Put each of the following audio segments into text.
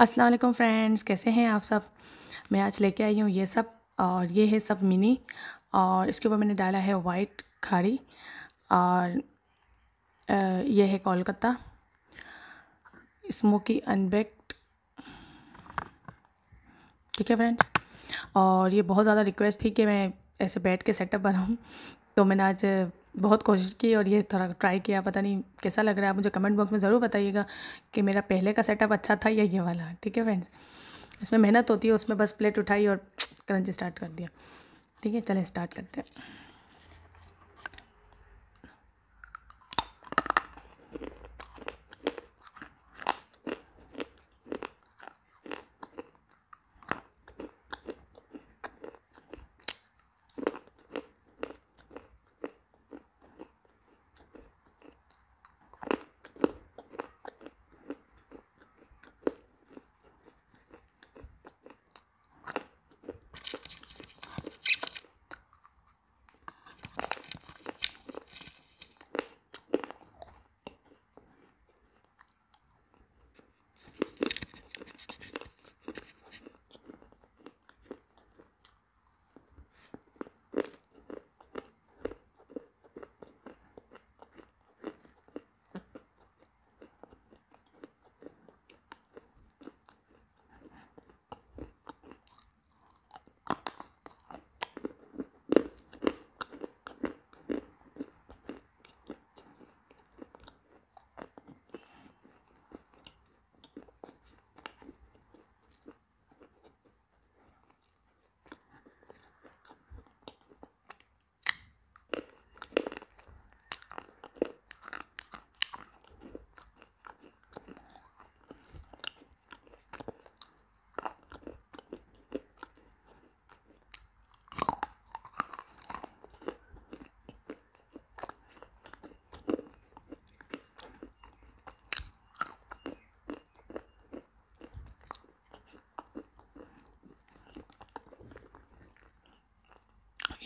अस्सलाम वालेकुम फ्रेंड्स कैसे हैं आप सब मैं आज लेके आई हूँ ये सब और ये है सब मिनी और इसके ऊपर मैंने डाला है वाइट खाड़ी और ये है कोलकाता स्मोकी अनबेक्ड ठीक है फ्रेंड्स और ये बहुत ज़्यादा रिक्वेस्ट थी कि मैं ऐसे बैठ के सेटअप बनाऊँ तो मैंने आज बहुत कोशिश की और ये थोड़ा ट्राई किया पता नहीं कैसा लग रहा है मुझे कमेंट बॉक्स में ज़रूर बताइएगा कि मेरा पहले का सेटअप अच्छा था या ये वाला ठीक है फ्रेंड्स इसमें मेहनत होती है उसमें बस प्लेट उठाई और क्रंच स्टार्ट कर दिया ठीक है चलें स्टार्ट करते हैं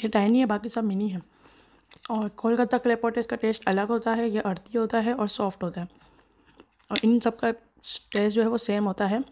ये टाइनी है बाकी सब मिनी है और कोलकाता के पॉटेज का टेस्ट अलग होता है ये अर्थी होता है और सॉफ्ट होता है और इन सब का टेस्ट जो है वो सेम होता है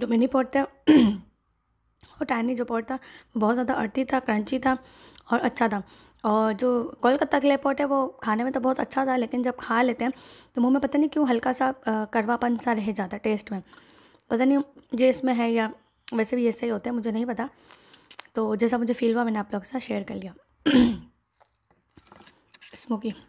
जो मिनी पॉट था और टाइनी जो पॉट था बहुत ज़्यादा अर्थी था क्रंची था और अच्छा था और जो कोलकाता क्ले पॉट है वो खाने में तो बहुत अच्छा था लेकिन जब खा लेते हैं तो मुँह में पता नहीं क्यों हल्का सा कड़वापन सा रह जाता है टेस्ट में पता नहीं ये इसमें है या वैसे भी ऐसे ही होते हैं मुझे नहीं पता तो जैसा मुझे फील हुआ मैंने आप लोग के साथ शेयर कर लिया स्मोकी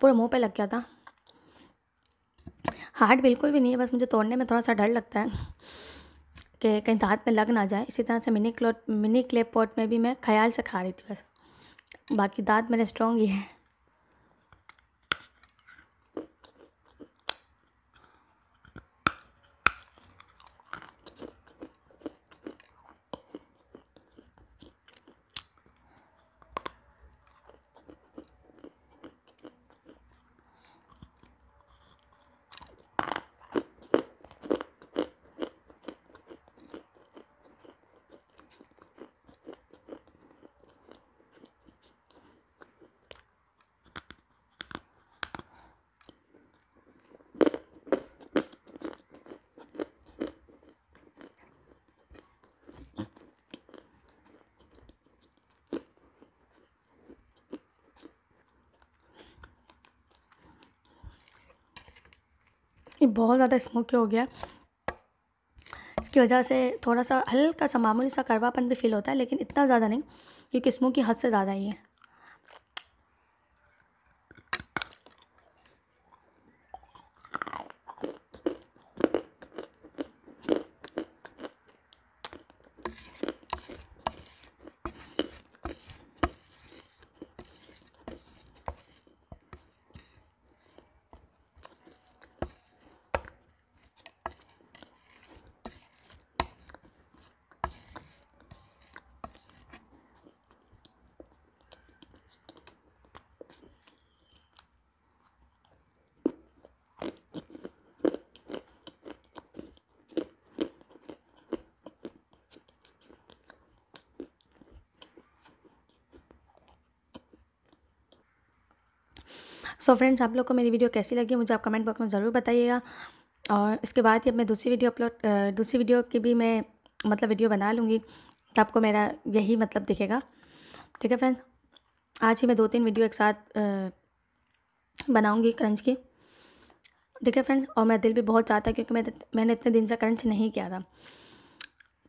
पूरे मुंह पे लग गया था हार्ड बिल्कुल भी नहीं है बस मुझे तोड़ने में थोड़ा सा डर लगता है कि कहीं दांत में लग ना जाए इसी तरह से मिनी क्लोट मिनी क्ले पॉट में भी मैं ख्याल से खा रही थी बस बाकी दांत मेरे स्ट्रॉन्ग ही है ये बहुत ज़्यादा स्मोकी हो गया इसकी वजह से थोड़ा सा हल्का सा मामूली सा करवापन भी फील होता है लेकिन इतना ज़्यादा नहीं क्योंकि स्मोक की हद से ज़्यादा ही है सो so फ्रेंड्स आप लोग को मेरी वीडियो कैसी लगी मुझे आप कमेंट बॉक्स में ज़रूर बताइएगा और इसके बाद ही अब मैं दूसरी वीडियो अपलोड दूसरी वीडियो की भी मैं मतलब वीडियो बना लूँगी तो आपको मेरा यही मतलब दिखेगा ठीक है फ्रेंड्स आज ही मैं दो तीन वीडियो एक साथ बनाऊँगी क्रंच की ठीक है फ्रेंड्स और मेरा दिल भी बहुत चाहता है क्योंकि मैं मैंने इतने दिन से क्रंच नहीं किया था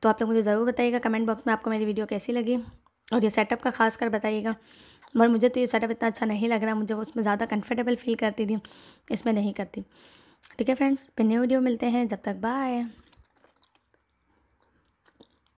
तो आप लोग मुझे ज़रूर बताइएगा कमेंट बॉक्स में आपको मेरी वीडियो कैसी लगी और ये सेटअप का खास कर बताइएगा बट मुझे तो ये सेटअप इतना अच्छा नहीं लग रहा मुझे उसमें ज़्यादा कंफर्टेबल फील करती थी इसमें नहीं करती ठीक है फ्रेंड्स फिर न्यू वीडियो मिलते हैं जब तक बाय